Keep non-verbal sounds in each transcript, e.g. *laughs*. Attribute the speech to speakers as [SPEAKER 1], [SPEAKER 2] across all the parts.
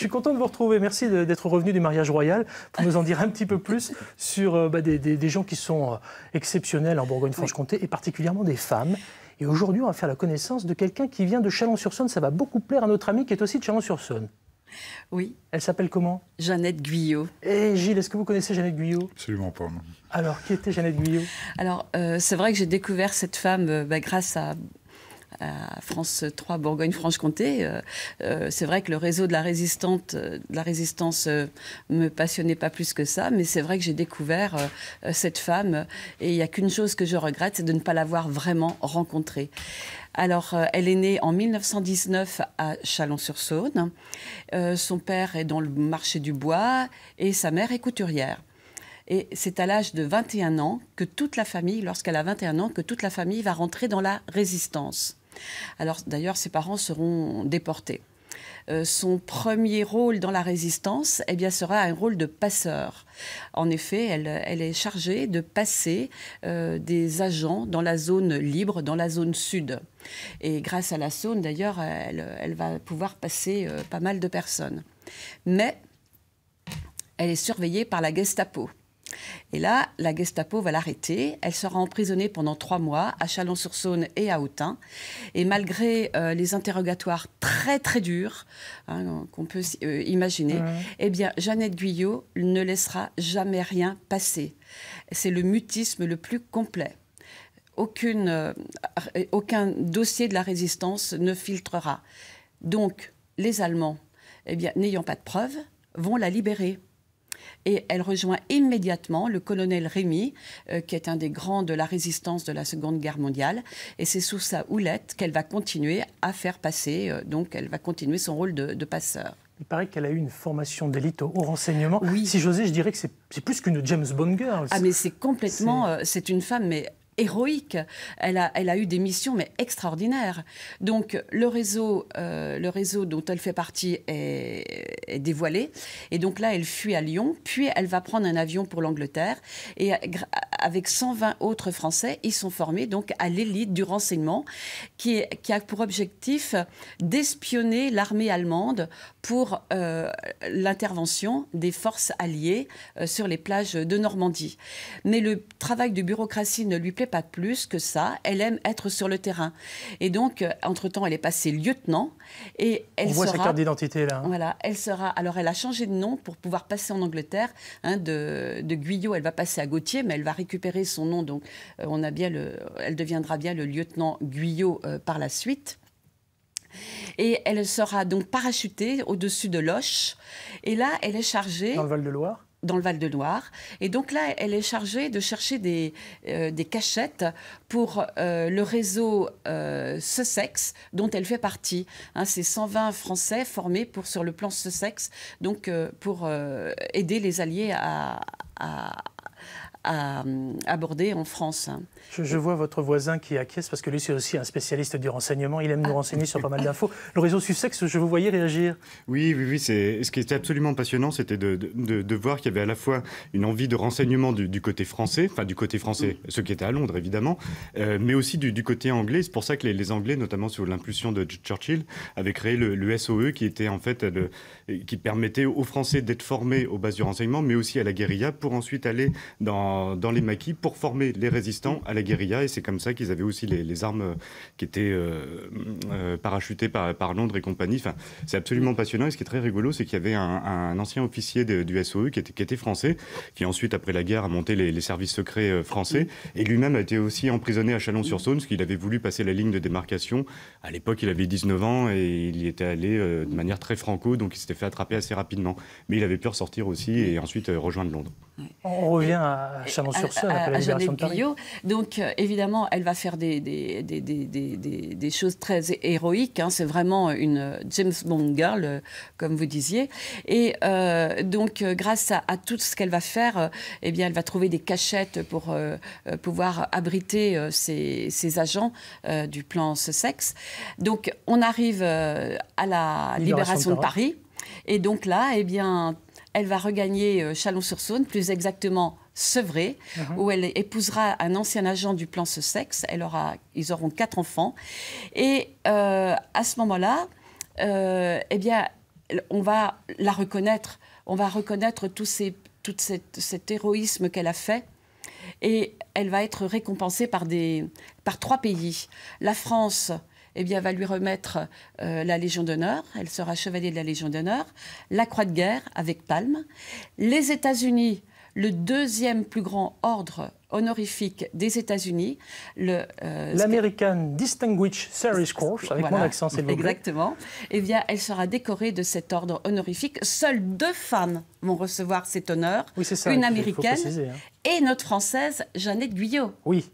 [SPEAKER 1] Je suis content de vous retrouver. Merci d'être revenu du mariage royal pour nous en dire un petit peu plus sur euh, bah, des, gens qui sont euh, exceptionnels en Bourgogne-Franche-Comté et particulièrement des femmes. Et aujourd'hui, on va faire la connaissance de quelqu'un qui vient de Chalon-sur-Saône. Ça va beaucoup plaire à notre amie qui est aussi de Chalon-sur-Saône. Oui. Elle s'appelle comment Jeannette Guyot. Et eh, Gilles, est-ce que vous connaissez Jeannette Guyot Absolument pas. Alors, qui était Jeannette Guyot Alors, euh, c'est vrai que j'ai découvert cette femme bah, grâce à France 3 Bourgogne-Franche-Comté. Euh, euh, c'est vrai que le réseau de la, résistante, de la résistance ne euh, me passionnait pas plus que ça, mais c'est vrai que j'ai découvert cette femme et il n'y a qu'une chose que je regrette, c'est de ne pas l'avoir vraiment rencontrée. Alors, elle est née en 1919 à Chalon-sur-Saône. son père est dans le marché du bois et sa mère est couturière. Et c'est à l'âge de 21 ans que toute la famille, lorsqu'elle a 21 ans, que toute la famille va rentrer dans la résistance. Alors d'ailleurs, ses parents seront déportés. Euh, son premier rôle dans la résistance eh bien, sera un rôle de passeur. En effet, elle, est chargée de passer euh, des agents dans la zone libre, dans la zone sud. Et grâce à la zone, d'ailleurs, elle, va pouvoir passer euh, pas mal de personnes. Mais elle est surveillée par la Gestapo. Et là, la Gestapo va l'arrêter. Elle sera emprisonnée pendant trois mois à Chalon-sur-Saône et à Autun. Et malgré euh, les interrogatoires très très durs hein, qu'on peut euh, imaginer, eh bien, Jeannette Guyot ne laissera jamais rien passer. C'est le mutisme le plus complet. Euh, aucun dossier de la résistance ne filtrera. Donc, les Allemands, eh bien, n'ayant pas de preuves, vont la libérer et elle rejoint immédiatement le colonel Rémy, euh, qui est un des grands de la résistance de la Seconde Guerre mondiale. Et c'est sous sa houlette qu'elle va continuer à faire passer, euh, donc elle va continuer son rôle de, passeur. Il paraît qu'elle a eu une formation d'élite au, renseignement. Oui. Si j'osais, je dirais que c'est plus qu'une James Bond girl. Ah mais c'est complètement, c'est euh, une femme mais héroïque. Elle a, elle a eu des missions, mais extraordinaires. Donc, le réseau, euh, le réseau dont elle fait partie est, dévoilé. Et donc là, elle fuit à Lyon, puis elle va prendre un avion pour l'Angleterre. Et euh, avec 120 autres Français, ils sont formés donc à l'élite du renseignement, qui, est, qui a pour objectif d'espionner l'armée allemande pour euh, l'intervention des forces alliées sur les plages de Normandie. Mais le travail de bureaucratie ne lui plaît pas plus que ça. Elle aime être sur le terrain. Et donc, euh, entre-temps, elle est passée lieutenant. Et elle On voit sa carte d'identité, là. Hein. Voilà, elle sera... Alors, elle a changé de nom pour pouvoir passer en Angleterre. Hein, de, de Guyot, elle va passer à Gauthier, mais elle va récupérer son nom. Donc, euh, on a bien le, elle deviendra bien le lieutenant Guyot euh, par la suite. Et elle sera donc parachutée au-dessus de Loche. Et là, elle est chargée. Dans le Val de Loire dans le Val-de-Loire. Et donc là, elle est chargée de chercher des, euh, cachettes pour euh, le réseau euh, Sussex, dont elle fait partie. Hein, C'est 120 Français formés pour, sur le plan Sussex, donc pour aider les Alliés à à euh, aborder en France. Je, vois votre voisin qui acquiesce, parce que lui, c'est aussi un spécialiste du renseignement. Il aime nous ah. renseigner sur pas mal *laughs* d'infos. Le réseau Sussex, je vous voyais réagir. Oui, oui, oui. Ce qui était absolument passionnant, c'était de, de, voir qu'il y avait à la fois une envie de renseignement du, côté français, enfin du côté français, ceux qui étaient à Londres, évidemment, euh, mais aussi du, du côté anglais. C'est pour ça que les, Anglais, notamment sous l'impulsion de Churchill, avaient créé le, SOE, e, qui était en fait qui permettait aux Français d'être formés aux bases du renseignement, mais aussi à la guérilla, pour ensuite aller dans dans, les maquis pour former les résistants à la guérilla. Et c'est comme ça qu'ils avaient aussi les, armes euh, qui étaient euh, euh, parachutées par, Londres et compagnie. Enfin, c'est absolument passionnant. Et ce qui est très rigolo, c'est qu'il y avait un, ancien officier du SOE qui était, était, français, qui ensuite, après la guerre, a monté les, services secrets français. Et lui-même a été aussi emprisonné à Chalon-sur-Saône, parce qu'il avait voulu passer la ligne de démarcation. À l'époque, il avait 19 ans et il y était allé de manière très franco, donc il s'était fait attraper assez rapidement. Mais il avait pu ressortir aussi et ensuite rejoindre Londres. On revient à Chalon-sur-Saône, à la libération de Paris. Donc, euh, évidemment, elle va faire des, des, des, des choses très héroïques. Hein. C'est vraiment une James Bond girl, euh, comme vous disiez. Et euh, donc, grâce à, tout ce qu'elle va faire, eh bien, elle va trouver des cachettes pour pouvoir abriter ses, agents du plan sexe. Donc, on arrive à la libération, de, Paris. Et donc là, eh bien, elle va regagner Chalon-sur-Saône, plus exactement Sevré, mhm. où elle épousera un ancien agent du plan ce sexe. Elle aura, ils auront quatre enfants. Et euh, à ce moment-là, euh, eh bien, on va la reconnaître. On va reconnaître tout, cet héroïsme qu'elle a fait. Et elle va être récompensée par, des, trois pays. La France, eh bien, va lui remettre euh, la Légion d'honneur. Elle sera chevalier de la Légion d'honneur. La Croix de guerre avec palme. Les États-Unis le deuxième plus grand ordre honorifique des États-Unis. Euh, L'American Distinguished Service Corps, avec mon accent, c'est Exactement. Eh bien, elle sera décorée de cet ordre honorifique. Seules deux femmes vont recevoir cet honneur. Oui, c'est Une américaine hein. et notre française, Jeannette Guyot. Oui.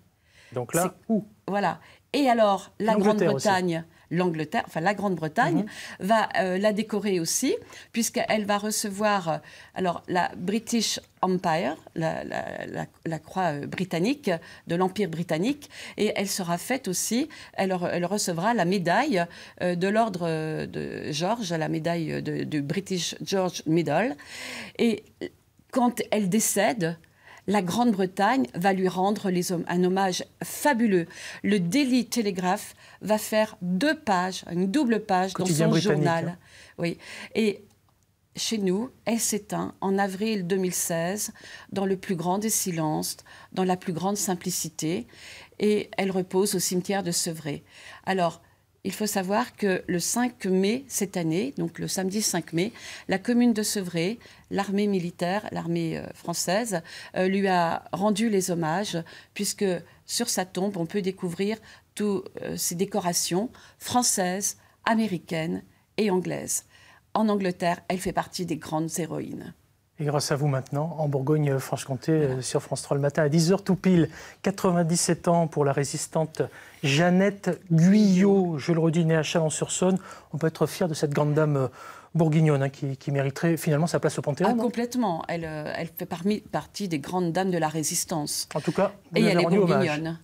[SPEAKER 1] Donc là, où Voilà. Et alors, la Grande-Bretagne l'Angleterre, enfin la Grande-Bretagne, mhm. va euh, la décorer aussi, puisqu'elle va recevoir euh, alors la British Empire, la, croix euh, britannique de l'Empire britannique, et elle sera faite aussi, elle, elle recevra la médaille de l'ordre de George, la médaille du British George Medal, et quand elle décède, la Grande-Bretagne va lui rendre un hommage fabuleux. Le Daily Telegraph va faire deux pages, une double page dans son journal. Hein. Oui. Et chez nous, elle s'éteint en avril 2016 dans le plus grand des silences, dans la plus grande simplicité, et elle repose au cimetière de Sevray. Alors, il faut savoir que le 5 mai cette année, donc le samedi 5 mai, la commune de Sevray, l'armée militaire, l'armée euh, française, euh, lui a rendu les hommages, puisque sur sa tombe, on peut découvrir toutes euh, ses décorations françaises, américaines et anglaises. En Angleterre, elle fait partie des grandes héroïnes. Et grâce à vous maintenant, en Bourgogne-Franche-Comté, euh, sur France 3 le matin, à 10h tout pile, 97 ans pour la résistante Jeannette Guyot, je le redis, née à Chalon-sur-Saône. On peut être fier de cette grande dame euh, bourguignonne hein, qui, mériterait finalement sa place au Panthéon. Ah, complètement. Elle, euh, elle fait parmi, partie des grandes dames de la résistance. En tout cas, et elle est bourguignonne.